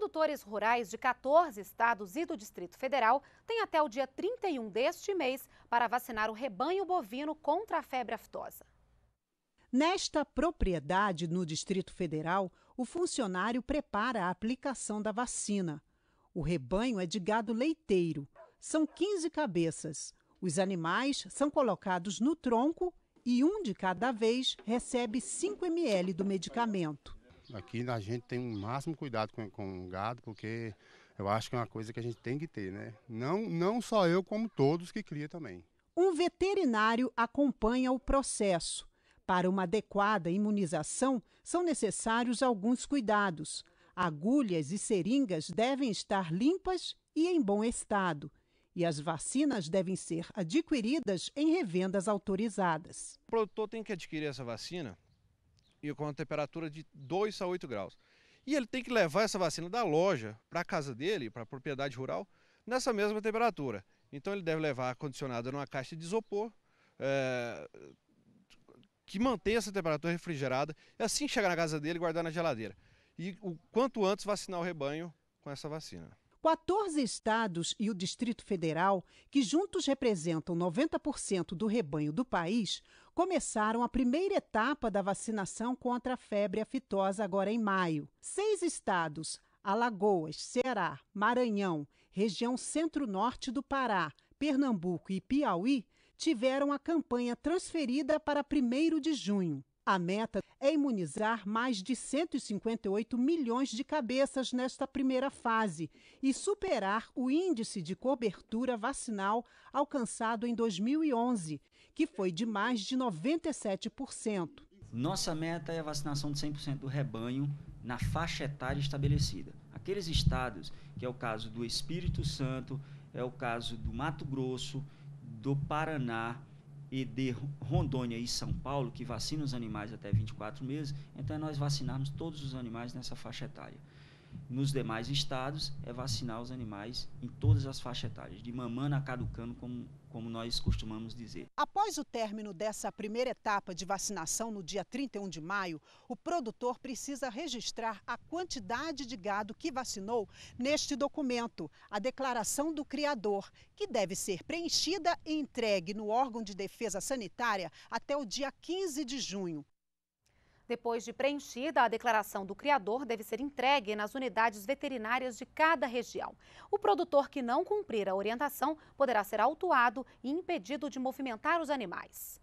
Produtores rurais de 14 estados e do Distrito Federal têm até o dia 31 deste mês para vacinar o rebanho bovino contra a febre aftosa. Nesta propriedade no Distrito Federal, o funcionário prepara a aplicação da vacina. O rebanho é de gado leiteiro. São 15 cabeças. Os animais são colocados no tronco e um de cada vez recebe 5 ml do medicamento. Aqui a gente tem o máximo cuidado com, com o gado, porque eu acho que é uma coisa que a gente tem que ter, né? Não, não só eu, como todos que cria também. Um veterinário acompanha o processo. Para uma adequada imunização, são necessários alguns cuidados. Agulhas e seringas devem estar limpas e em bom estado. E as vacinas devem ser adquiridas em revendas autorizadas. O produtor tem que adquirir essa vacina e com a temperatura de 2 a 8 graus. E ele tem que levar essa vacina da loja para a casa dele, para a propriedade rural, nessa mesma temperatura. Então ele deve levar condicionado numa caixa de isopor, é, que mantenha essa temperatura refrigerada, e assim chegar na casa dele, guardar na geladeira. E o quanto antes vacinar o rebanho com essa vacina. 14 estados e o Distrito Federal, que juntos representam 90% do rebanho do país, começaram a primeira etapa da vacinação contra a febre aftosa agora em maio. Seis estados, Alagoas, Ceará, Maranhão, região centro-norte do Pará, Pernambuco e Piauí, tiveram a campanha transferida para 1 de junho. A meta é imunizar mais de 158 milhões de cabeças nesta primeira fase e superar o índice de cobertura vacinal alcançado em 2011, que foi de mais de 97%. Nossa meta é a vacinação de 100% do rebanho na faixa etária estabelecida. Aqueles estados, que é o caso do Espírito Santo, é o caso do Mato Grosso, do Paraná, e de Rondônia e São Paulo, que vacina os animais até 24 meses, então é nós vacinarmos todos os animais nessa faixa etária nos demais estados é vacinar os animais em todas as faixas etárias, de mamana a caducano, como, como nós costumamos dizer. Após o término dessa primeira etapa de vacinação no dia 31 de maio, o produtor precisa registrar a quantidade de gado que vacinou neste documento, a declaração do criador, que deve ser preenchida e entregue no órgão de defesa sanitária até o dia 15 de junho. Depois de preenchida, a declaração do criador deve ser entregue nas unidades veterinárias de cada região. O produtor que não cumprir a orientação poderá ser autuado e impedido de movimentar os animais.